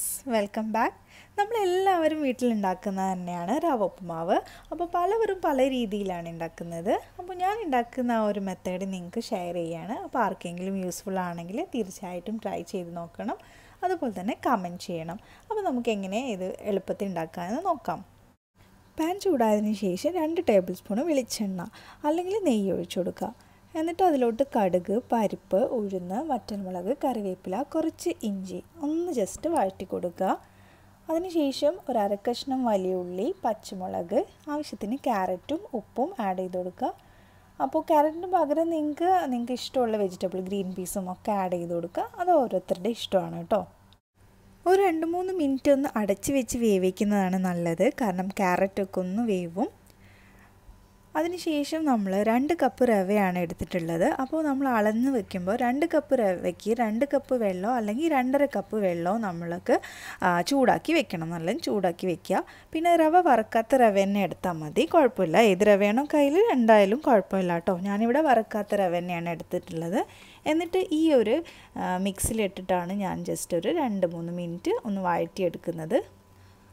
friends welcome back നമ്മളെല്ലാവരും വീട്ടിലുണ്ടാക്കുന്നത് തന്നെയാണ് റവ ഉപ്പുമാവ് അപ്പോൾ പലവരും പല രീതിയിലാണ് ഉണ്ടാക്കുന്നത് അപ്പോൾ ഞാൻ ഉണ്ടാക്കുന്ന ആ ഒരു മെത്തേഡ് നിങ്ങൾക്ക് ഷെയർ ചെയ്യാണ് അപ്പോൾ ആർക്കെങ്കിലും യൂസ്ഫുൾ ആണെങ്കിൽ തീർച്ചയായിട്ടും ട്രൈ ചെയ്ത് നോക്കണം അതുപോലെ തന്നെ കമൻറ്റ് ചെയ്യണം അപ്പോൾ നമുക്ക് എങ്ങനെ ഇത് എളുപ്പത്തിൽ ഉണ്ടാക്കാമെന്ന് നോക്കാം പാൻ ചൂടായതിനു ശേഷം രണ്ട് ടേബിൾ സ്പൂൺ വെളിച്ചെണ്ണ അല്ലെങ്കിൽ നെയ്യ് ഒഴിച്ചു കൊടുക്കുക എന്നിട്ട് അതിലോട്ട് കടുക് പരിപ്പ് ഉഴുന്ന് വറ്റൻമുളക് കറിവേപ്പില കുറച്ച് ഇഞ്ചി ഒന്ന് ജസ്റ്റ് വഴറ്റി കൊടുക്കുക അതിനുശേഷം ഒരു അരക്കഷ്ണം വലിയ ഉള്ളി പച്ചമുളക് ആവശ്യത്തിന് ക്യാരറ്റും ഉപ്പും ആഡ് ചെയ്ത് കൊടുക്കുക അപ്പോൾ ക്യാരറ്റിന് പകരം നിങ്ങൾക്ക് നിങ്ങൾക്ക് ഇഷ്ടമുള്ള വെജിറ്റബിൾ ഗ്രീൻ പീസും ഒക്കെ ആഡ് ചെയ്ത് കൊടുക്കുക അത് ഓരോരുത്തരുടെ ഇഷ്ടമാണ് കേട്ടോ ഒരു രണ്ട് മൂന്ന് മിനിറ്റ് ഒന്ന് അടച്ച് വെച്ച് വേവിക്കുന്നതാണ് നല്ലത് കാരണം ക്യാരറ്റൊക്കെ ഒന്ന് വേവും അതിനുശേഷം നമ്മൾ രണ്ട് കപ്പ് റവയാണ് എടുത്തിട്ടുള്ളത് അപ്പോൾ നമ്മൾ അളന്ന് വെക്കുമ്പോൾ രണ്ട് കപ്പ് റവയ്ക്ക് രണ്ട് കപ്പ് വെള്ളമോ അല്ലെങ്കിൽ രണ്ടര കപ്പ് വെള്ളമോ നമ്മൾക്ക് ചൂടാക്കി വെക്കണം നല്ല ചൂടാക്കി വെക്കുക പിന്നെ റവ വറക്കാത്ത റവ തന്നെ എടുത്താൽ മതി കുഴപ്പമില്ല ഏത് റവയാണോ കയ്യിൽ രണ്ടായാലും കുഴപ്പമില്ല കേട്ടോ ഞാനിവിടെ വറക്കാത്ത റവ തന്നെയാണ് എടുത്തിട്ടുള്ളത് എന്നിട്ട് ഈ ഒരു മിക്സിലിട്ടിട്ടാണ് ഞാൻ ജസ്റ്റ് ഒരു രണ്ട് മൂന്ന് മിനിറ്റ് ഒന്ന് വഴറ്റിയെടുക്കുന്നത്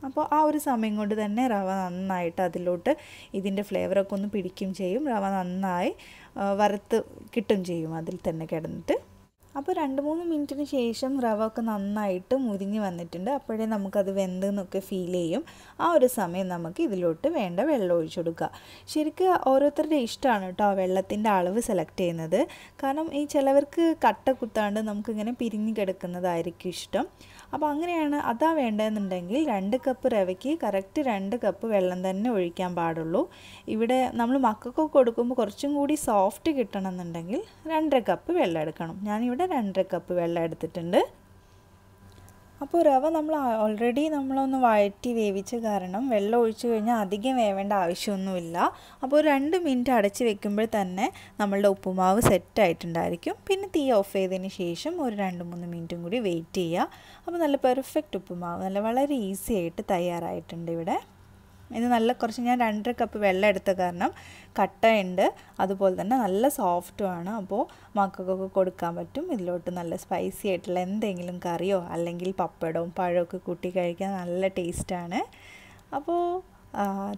അപ്പോൾ ആ ഒരു സമയം കൊണ്ട് തന്നെ റവ നന്നായിട്ട് അതിലോട്ട് ഇതിൻ്റെ ഫ്ലേവറൊക്കെ ഒന്ന് പിടിക്കും ചെയ്യും റവ നന്നായി വറുത്ത് കിട്ടും ചെയ്യും അതിൽ തന്നെ കിടന്നിട്ട് അപ്പോൾ രണ്ട് മൂന്ന് മിനിറ്റിന് ശേഷം റവ ഒക്കെ നന്നായിട്ട് മുരിഞ്ഞ് വന്നിട്ടുണ്ട് അപ്പോഴേ നമുക്കത് വെന്തെന്നൊക്കെ ഫീൽ ചെയ്യും ആ ഒരു സമയം നമുക്ക് ഇതിലോട്ട് വേണ്ട വെള്ളം ഒഴിച്ചു കൊടുക്കുക ശരിക്കും ഓരോരുത്തരുടെ ഇഷ്ടമാണ് കേട്ടോ വെള്ളത്തിൻ്റെ അളവ് സെലക്ട് ചെയ്യുന്നത് കാരണം ഈ ചിലവർക്ക് കട്ട കുത്താണ്ട് നമുക്കിങ്ങനെ പിരിഞ്ഞ് കിടക്കുന്നതായിരിക്കും ഇഷ്ടം അപ്പോൾ അങ്ങനെയാണ് അതാ വേണ്ടതെന്നുണ്ടെങ്കിൽ രണ്ട് കപ്പ് രവയ്ക്ക് കറക്റ്റ് രണ്ട് കപ്പ് വെള്ളം തന്നെ ഒഴിക്കാൻ പാടുള്ളൂ ഇവിടെ നമ്മൾ മക്കൾക്ക് കൊടുക്കുമ്പോൾ കുറച്ചും കൂടി സോഫ്റ്റ് കിട്ടണമെന്നുണ്ടെങ്കിൽ രണ്ടര കപ്പ് വെള്ളം എടുക്കണം ഞാനിവിടെ രണ്ടര കപ്പ് വെള്ളം എടുത്തിട്ടുണ്ട് അപ്പോൾ റവ നമ്മൾ ഓൾറെഡി നമ്മളൊന്ന് വഴറ്റി വേവിച്ച കാരണം വെള്ളം ഒഴിച്ചു കഴിഞ്ഞാൽ അധികം വേവേണ്ട ആവശ്യമൊന്നുമില്ല അപ്പോൾ രണ്ട് മിനിറ്റ് അടച്ച് വെക്കുമ്പോൾ തന്നെ നമ്മളുടെ ഉപ്പുമാവ് സെറ്റ് ആയിട്ടുണ്ടായിരിക്കും പിന്നെ തീ ഓഫ് ചെയ്തതിന് ശേഷം ഒരു രണ്ട് മൂന്ന് മിനിറ്റും കൂടി വെയിറ്റ് ചെയ്യുക അപ്പോൾ നല്ല പെർഫെക്റ്റ് ഉപ്പുമാവ് നല്ല വളരെ ഈസി ആയിട്ട് തയ്യാറായിട്ടുണ്ട് ഇവിടെ ഇത് നല്ല കുറച്ച് ഞാൻ രണ്ടര കപ്പ് വെള്ളം എടുത്ത കാരണം കട്ടയുണ്ട് അതുപോലെ തന്നെ നല്ല സോഫ്റ്റുമാണ് അപ്പോൾ മക്കൾക്കൊക്കെ കൊടുക്കാൻ പറ്റും ഇതിലോട്ട് നല്ല സ്പൈസി ആയിട്ടുള്ള എന്തെങ്കിലും കറിയോ അല്ലെങ്കിൽ പപ്പടവും പഴമൊക്കെ കൂട്ടി കഴിക്കാൻ നല്ല ടേസ്റ്റാണ് അപ്പോൾ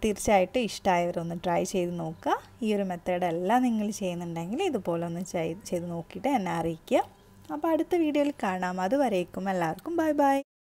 തീർച്ചയായിട്ടും ഇഷ്ടമായവരൊന്ന് ട്രൈ ചെയ്ത് നോക്കുക ഈ ഒരു മെത്തേഡെല്ലാം നിങ്ങൾ ചെയ്യുന്നുണ്ടെങ്കിൽ ഇതുപോലെ ഒന്ന് ചെയ്ത് നോക്കിയിട്ട് എന്നെ അറിയിക്കുക അപ്പോൾ അടുത്ത വീഡിയോയിൽ കാണാം അതുവരേക്കും എല്ലാവർക്കും ബൈ ബൈ